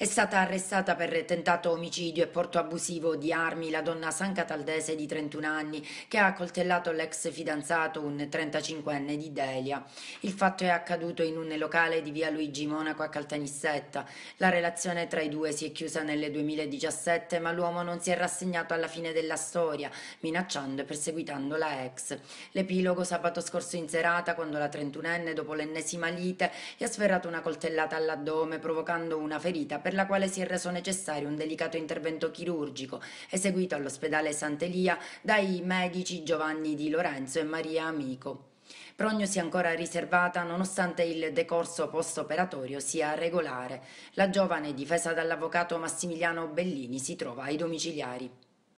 È stata arrestata per tentato omicidio e porto abusivo di armi la donna San Cataldese di 31 anni che ha accoltellato l'ex fidanzato, un 35enne di Delia. Il fatto è accaduto in un locale di via Luigi Monaco a Caltanissetta. La relazione tra i due si è chiusa nel 2017 ma l'uomo non si è rassegnato alla fine della storia, minacciando e perseguitando la ex. L'epilogo sabato scorso in serata quando la 31enne dopo l'ennesima lite gli ha sferrato una coltellata all'addome provocando una ferita per la quale si è reso necessario un delicato intervento chirurgico eseguito all'ospedale Sant'Elia dai medici Giovanni Di Lorenzo e Maria Amico. Prognosi ancora riservata nonostante il decorso post-operatorio sia regolare. La giovane, difesa dall'avvocato Massimiliano Bellini, si trova ai domiciliari.